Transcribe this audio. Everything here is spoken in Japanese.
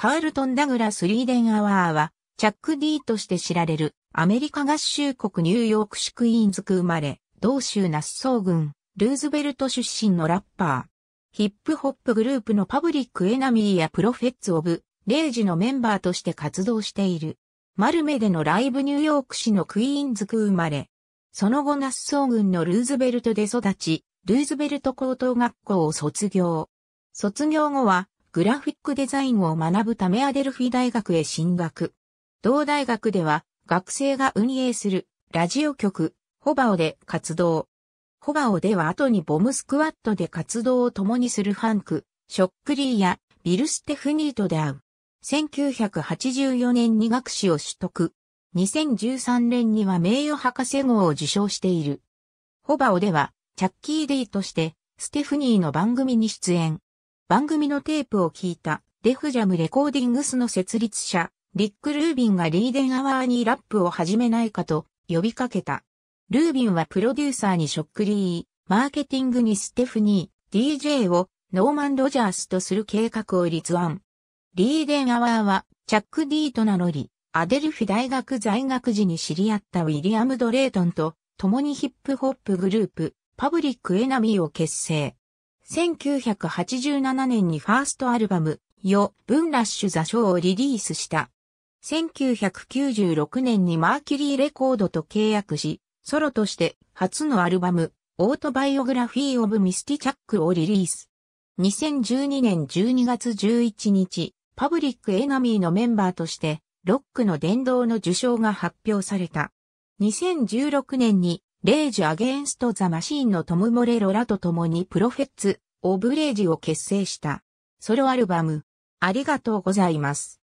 カールトン・ダグラス・リーデン・アワーは、チャック・ディーとして知られる、アメリカ合衆国ニューヨーク市クイーンズ区生まれ、同州ナッソー郡、ルーズベルト出身のラッパー。ヒップホップグループのパブリック・エナミーやプロフェッツ・オブ、レイジのメンバーとして活動している。マルメでのライブニューヨーク市のクイーンズ区生まれ。その後ナッソー郡のルーズベルトで育ち、ルーズベルト高等学校を卒業。卒業後はグラフィックデザインを学ぶためアデルフィ大学へ進学。同大学では学生が運営するラジオ局ホバオで活動。ホバオでは後にボムスクワットで活動を共にするファンク、ショックリーやビル・ステフニーと出会う。1984年に学士を取得。2013年には名誉博士号を受賞している。ホバオではチャッキー・ディとしてステフニーの番組に出演。番組のテープを聞いた、デフジャムレコーディングスの設立者、リック・ルービンがリーデンアワーにラップを始めないかと呼びかけた。ルービンはプロデューサーにショックリー、マーケティングにステフニー、DJ をノーマン・ロジャースとする計画を立案。リーデンアワーはチャック・ディーと名乗り、アデルフィ大学在学時に知り合ったウィリアム・ドレイトンと共にヒップホップグループ、パブリック・エナミーを結成。1987年にファーストアルバム、よ、ブンラッシュザショーをリリースした。1996年にマーキュリーレコードと契約し、ソロとして初のアルバム、オートバイオグラフィー・オブ・ミスティ・チャックをリリース。2012年12月11日、パブリック・エナミーのメンバーとして、ロックの殿堂の受賞が発表された。2016年にレイジ・アゲンスト・ザ・マシーンのトム・モレロらと共にプロフェッツ・オブ・レイジを結成した。ソロアルバム、ありがとうございます。